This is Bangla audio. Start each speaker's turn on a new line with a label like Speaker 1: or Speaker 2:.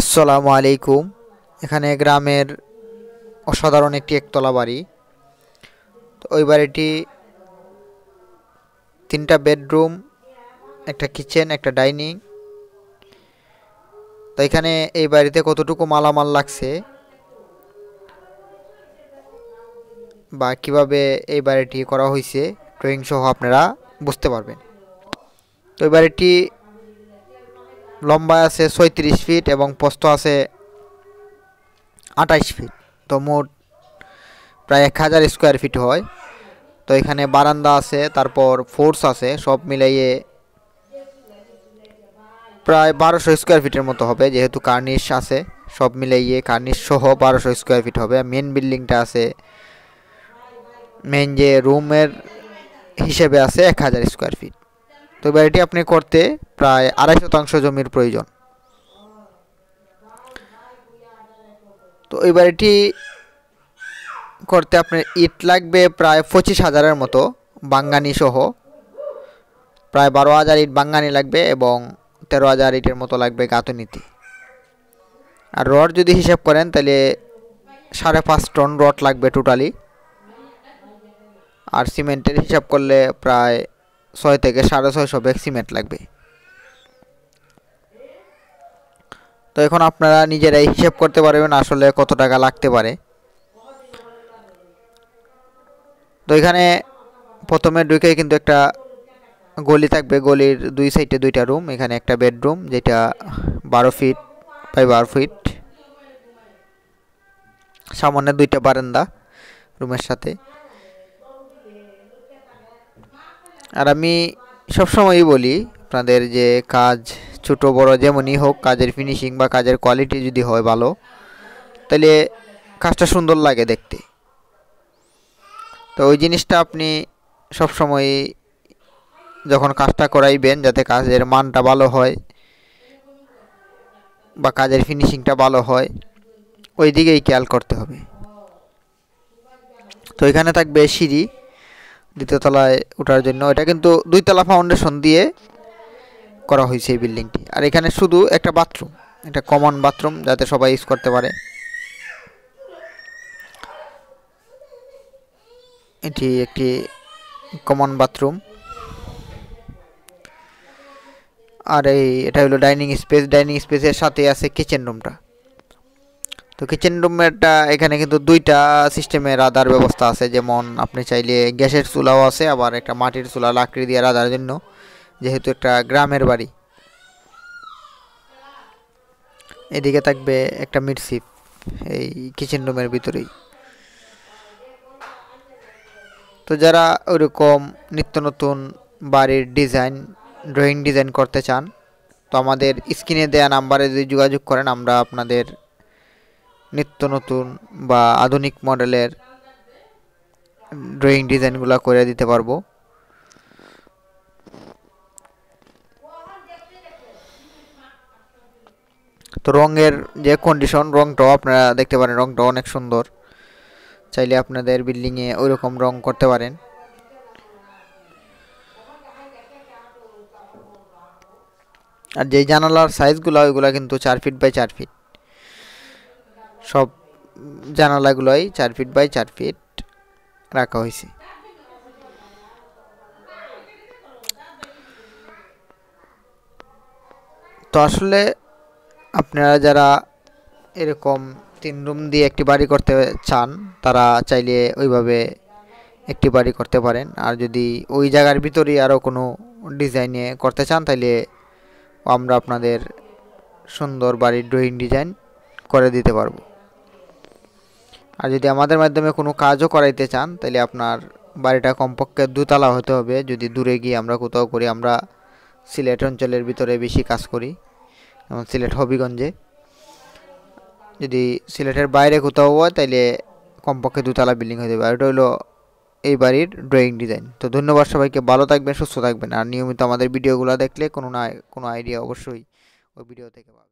Speaker 1: আসসালামু আলাইকুম এখানে গ্রামের অসাধারণ একটি একতলা বাড়ি তো ওই বাড়িটি তিনটা বেডরুম একটা কিচেন একটা ডাইনিং তো এখানে এই বাড়িতে কতটুকু মালামাল লাগছে বা কিভাবে এই বাড়িটি করা হয়েছে ড্রয়িং সহ আপনারা বুঝতে পারবেন তো এই বাড়িটি লম্বা আছে ছয়ত্রিশ ফিট এবং পোস্ত আছে আঠাইশ ফিট তো মোট প্রায় এক হাজার স্কোয়ার ফিট হয় তো এখানে বারান্দা আছে তারপর ফোর্স আছে সব মিলাইয়ে প্রায় বারোশো স্কোয়ার ফিটের মতো হবে যেহেতু কার্নিশ আছে সব মিলাইয়ে কার্নিশ সহ বারোশো স্কোয়ার ফিট হবে মেন বিল্ডিংটা আছে মেন যে রুমের হিসেবে আছে এক হাজার স্কোয়ার ফিট তো এবার এটি আপনি করতে প্রায় আড়াই শতাংশ জমির প্রয়োজন তো এবার এটি করতে আপনার ইট লাগবে প্রায় পঁচিশ হাজারের মতো বাঙ্গানি সহ প্রায় বারো হাজার ইট বাঙ্গানি লাগবে এবং তেরো হাজার ইটের মতো লাগবে গাঁথনিতে আর রড যদি হিসাব করেন তাহলে সাড়ে পাঁচ টন রড লাগবে টোটালি আর সিমেন্টের হিসাব করলে প্রায় ছয় থেকে সাড়ে ছয়শো ভ্যাক্সিমেট লাগবে তো এখন আপনারা নিজেরাই হিসেব করতে পারবেন আসলে কত টাকা লাগতে পারে তো এখানে প্রথমে ঢুকে কিন্তু একটা গলি থাকবে গলির দুই সাইডে দুইটা রুম এখানে একটা বেডরুম যেটা বারো ফিট বাই বারো ফিট সামনে দুইটা বারান্দা রুমের সাথে আর আমি সবসময়ই বলি আপনাদের যে কাজ ছোট বড় যেমনই হোক কাজের ফিনিশিং বা কাজের কোয়ালিটি যদি হয় ভালো তাহলে কাজটা সুন্দর লাগে দেখতে তো ওই জিনিসটা আপনি সবসময় যখন কাজটা করাইবেন যাতে কাজের মানটা ভালো হয় বা কাজের ফিনিশিংটা ভালো হয় ওই দিকেই খেয়াল করতে হবে তো এখানে থাকবে সিঁড়ি দ্বিতীয় তলায় ওঠার জন্য এটা কিন্তু দুইতলা ফাউন্ডেশন দিয়ে করা হয়েছে এই বিল্ডিংটি আর এখানে শুধু একটা বাথরুম একটা কমন বাথরুম যাতে সবাই ইউজ করতে পারে এটি একটি কমন বাথরুম আর এই এটা হলো ডাইনিং স্পেস ডাইনিং স্পেসের সাথে আছে কিচেন রুমটা তো কিচেন রুমেরটা এখানে কিন্তু দুইটা সিস্টেমে রাদার ব্যবস্থা আছে যেমন আপনি চাইলে গ্যাসের চুলাও আছে আবার একটা মাটির চুলা লাকড়ি দিয়ে রাদার জন্য যেহেতু একটা গ্রামের বাড়ি এদিকে থাকবে একটা মিডশিপ এই কিচেন রুমের ভিতরেই তো যারা ওইরকম নিত্য নতুন বাড়ির ডিজাইন ড্রয়িং ডিজাইন করতে চান তো আমাদের স্ক্রিনে দেয়া নাম্বারে যদি যোগাযোগ করেন আমরা আপনাদের নিত্য নতুন বা আধুনিক মডেলের ড্রয়িং ডিজাইনগুলো করে দিতে পারবো তো রঙের যে কন্ডিশন রঙটাও আপনারা দেখতে পারেন রঙটা অনেক সুন্দর চাইলে আপনাদের বিল্ডিংয়ে ওইরকম রং করতে পারেন আর যে জানালার সাইজগুলো ওইগুলো কিন্তু চার ফিট বাই চার ফিট সব জানালাগুলোই চার ফিট বাই চার ফিট রাখা হয়েছে তো আসলে আপনারা যারা এরকম তিন রুম দিয়ে একটি বাড়ি করতে চান তারা চাইলে ওইভাবে একটি বাড়ি করতে পারেন আর যদি ওই জায়গার ভিতরেই আরও কোনো ডিজাইনে করতে চান তাহলে আমরা আপনাদের সুন্দর বাড়ির ড্রয়িং ডিজাইন করে দিতে পারবো আর যদি আমাদের মাধ্যমে কোনো কাজও করাইতে চান তাহলে আপনার বাড়িটা কমপক্ষে দুতলা হতে হবে যদি দূরে গিয়ে আমরা কোথাও করি আমরা সিলেট অঞ্চলের ভিতরে বেশি কাজ করি যেমন সিলেট হবিগঞ্জে যদি সিলেটের বাইরে কোথাও হয় তাহলে কমপক্ষে দুতলা বিল্ডিং হয়ে যাবে আর এটা হলো এই বাড়ির ড্রয়িং ডিজাইন তো ধন্যবাদ সবাইকে ভালো থাকবেন সুস্থ থাকবেন আর নিয়মিত আমাদের ভিডিওগুলো দেখলে কোনো না কোনো আইডিয়া অবশ্যই ওই ভিডিও থেকে পাবেন